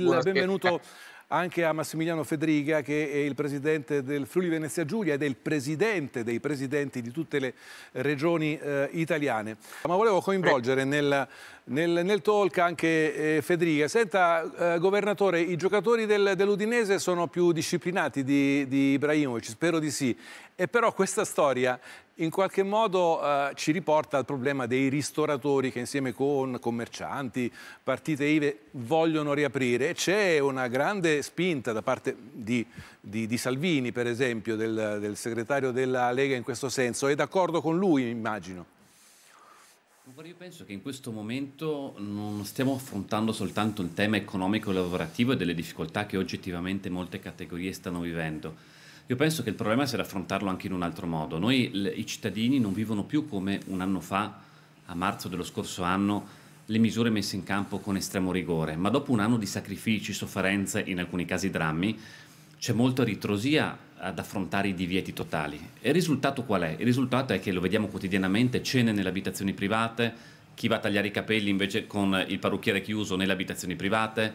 Il benvenuto anche a Massimiliano Federica, che è il presidente del Friuli Venezia Giulia ed è il presidente dei presidenti di tutte le regioni eh, italiane. Ma volevo coinvolgere nel nel, nel talk anche eh, Federica. Senta, eh, governatore, i giocatori del, dell'Udinese sono più disciplinati di, di Ibrahimovic, spero di sì. E però questa storia in qualche modo eh, ci riporta al problema dei ristoratori che insieme con commercianti, partite IVE vogliono riaprire. C'è una grande spinta da parte di, di, di Salvini, per esempio, del, del segretario della Lega in questo senso. È d'accordo con lui, immagino? Io penso che in questo momento non stiamo affrontando soltanto il tema economico e lavorativo e delle difficoltà che oggettivamente molte categorie stanno vivendo. Io penso che il problema sia da affrontarlo anche in un altro modo. Noi, i cittadini, non vivono più come un anno fa, a marzo dello scorso anno, le misure messe in campo con estremo rigore, ma dopo un anno di sacrifici, sofferenze, in alcuni casi drammi, c'è molta ritrosia ad affrontare i divieti totali. E il risultato qual è? Il risultato è che lo vediamo quotidianamente, cene nelle abitazioni private, chi va a tagliare i capelli invece con il parrucchiere chiuso nelle abitazioni private,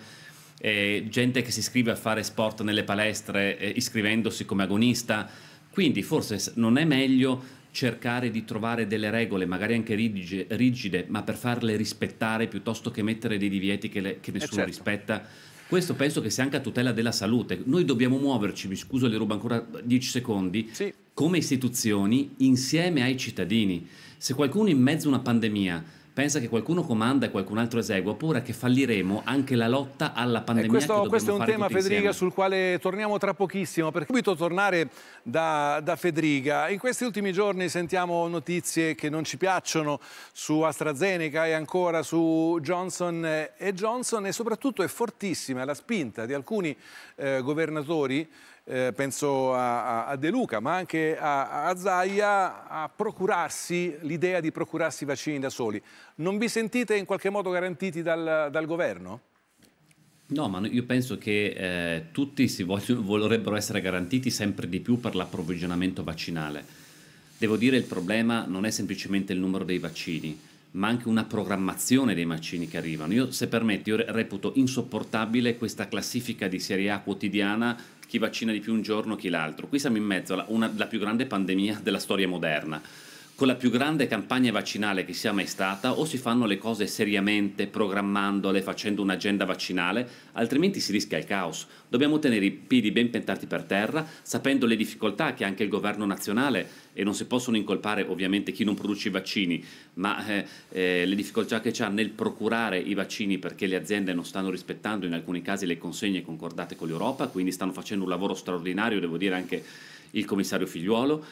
eh, gente che si iscrive a fare sport nelle palestre eh, iscrivendosi come agonista. Quindi forse non è meglio cercare di trovare delle regole, magari anche rigide, rigide ma per farle rispettare piuttosto che mettere dei divieti che, le, che eh, nessuno eh certo. rispetta questo penso che sia anche a tutela della salute. Noi dobbiamo muoverci, mi scuso, le rubo ancora 10 secondi, sì. come istituzioni insieme ai cittadini. Se qualcuno in mezzo a una pandemia pensa che qualcuno comanda e qualcun altro esegue, oppure che falliremo anche la lotta alla eh, pandemia. Eh, questo, questo è un tema, Federica, sul quale torniamo tra pochissimo, perché subito tornare da, da Federica. In questi ultimi giorni sentiamo notizie che non ci piacciono su AstraZeneca e ancora su Johnson e Johnson e soprattutto è fortissima la spinta di alcuni eh, governatori eh, penso a, a, De Luca, ma anche a, a Zaia, a procurarsi l'idea di procurarsi i vaccini da soli. Non vi sentite in qualche modo garantiti dal, dal governo? No, ma io penso che eh, tutti si vogliono, vorrebbero essere garantiti sempre di più per l'approvvigionamento vaccinale. Devo dire che il problema non è semplicemente il numero dei vaccini, ma anche una programmazione dei vaccini che arrivano. Io, se permetti, io reputo insopportabile questa classifica di Serie A quotidiana chi vaccina di più un giorno, chi l'altro. Qui siamo in mezzo alla una, la più grande pandemia della storia moderna con la più grande campagna vaccinale che sia mai stata, o si fanno le cose seriamente, programmandole, facendo un'agenda vaccinale, altrimenti si rischia il caos. Dobbiamo tenere i piedi ben pentati per terra, sapendo le difficoltà che anche il governo nazionale, e non si possono incolpare ovviamente chi non produce i vaccini, ma eh, eh, le difficoltà che ha nel procurare i vaccini perché le aziende non stanno rispettando in alcuni casi le consegne concordate con l'Europa, quindi stanno facendo un lavoro straordinario, devo dire anche il commissario Figliuolo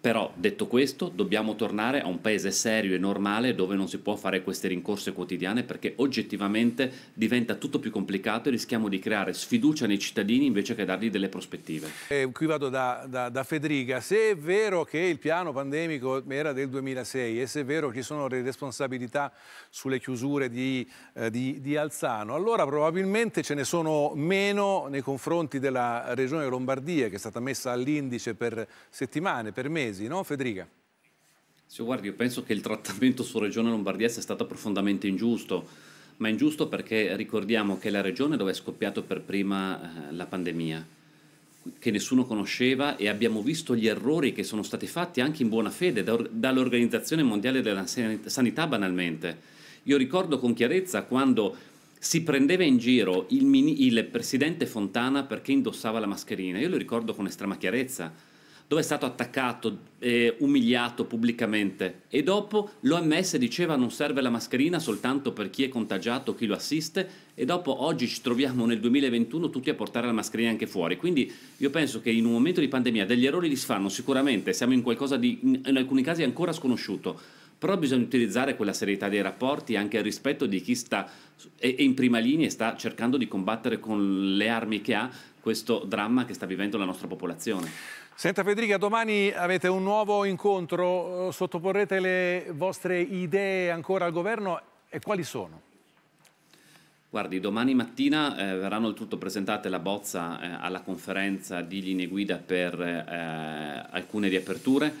però detto questo, dobbiamo tornare a un paese serio e normale dove non si può fare queste rincorse quotidiane perché oggettivamente diventa tutto più complicato e rischiamo di creare sfiducia nei cittadini invece che dargli delle prospettive. Eh, qui vado da, da, da Federica, se è vero che il piano pandemico era del 2006 e se è vero che ci sono le responsabilità sulle chiusure di, eh, di, di Alzano, allora probabilmente ce ne sono meno nei confronti della regione Lombardia che è stata messa all'indice per settimane, per mesi mesi, no Federica? Sì, guardi, io penso che il trattamento su Regione Lombardia sia stato profondamente ingiusto, ma ingiusto perché ricordiamo che è la regione dove è scoppiato per prima eh, la pandemia che nessuno conosceva e abbiamo visto gli errori che sono stati fatti anche in buona fede da, dall'Organizzazione Mondiale della Sanità banalmente. Io ricordo con chiarezza quando si prendeva in giro il, mini, il presidente Fontana perché indossava la mascherina, io lo ricordo con estrema chiarezza, dove è stato attaccato, e umiliato pubblicamente e dopo l'OMS diceva non serve la mascherina soltanto per chi è contagiato, chi lo assiste e dopo oggi ci troviamo nel 2021 tutti a portare la mascherina anche fuori. Quindi io penso che in un momento di pandemia degli errori li si fanno sicuramente, siamo in qualcosa di in alcuni casi ancora sconosciuto, però bisogna utilizzare quella serietà dei rapporti anche al rispetto di chi sta è in prima linea e sta cercando di combattere con le armi che ha questo dramma che sta vivendo la nostra popolazione. Senta Federica, domani avete un nuovo incontro, eh, sottoporrete le vostre idee ancora al governo e quali sono? Guardi, domani mattina eh, verranno il tutto presentate la bozza eh, alla conferenza di linee guida per eh, alcune riaperture.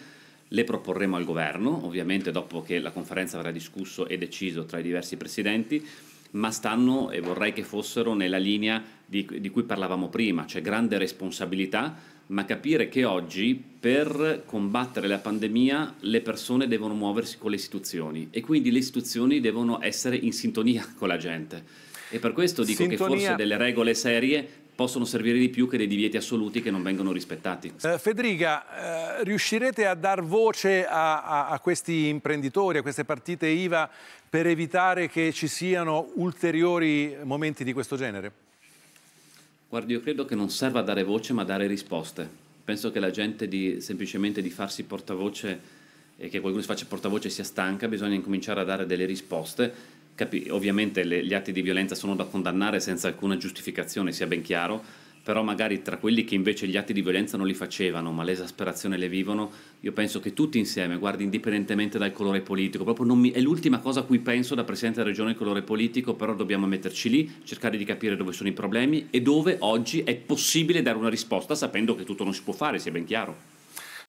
Le proporremo al governo, ovviamente dopo che la conferenza avrà discusso e deciso tra i diversi presidenti, ma stanno e vorrei che fossero nella linea di, di cui parlavamo prima, cioè grande responsabilità ma capire che oggi per combattere la pandemia le persone devono muoversi con le istituzioni e quindi le istituzioni devono essere in sintonia con la gente. E per questo dico sintonia... che forse delle regole serie possono servire di più che dei divieti assoluti che non vengono rispettati. Eh, Federica, eh, riuscirete a dar voce a, a, a questi imprenditori, a queste partite IVA, per evitare che ci siano ulteriori momenti di questo genere? Guardi, io credo che non serva dare voce ma dare risposte. Penso che la gente di, semplicemente di farsi portavoce e che qualcuno si faccia portavoce sia stanca, bisogna incominciare a dare delle risposte. Capi- ovviamente le, gli atti di violenza sono da condannare senza alcuna giustificazione, sia ben chiaro, però magari tra quelli che invece gli atti di violenza non li facevano, ma l'esasperazione le vivono, io penso che tutti insieme, guardi, indipendentemente dal colore politico, proprio non mi, è l'ultima cosa a cui penso da Presidente della Regione il colore politico, però dobbiamo metterci lì, cercare di capire dove sono i problemi e dove oggi è possibile dare una risposta sapendo che tutto non si può fare, sia ben chiaro.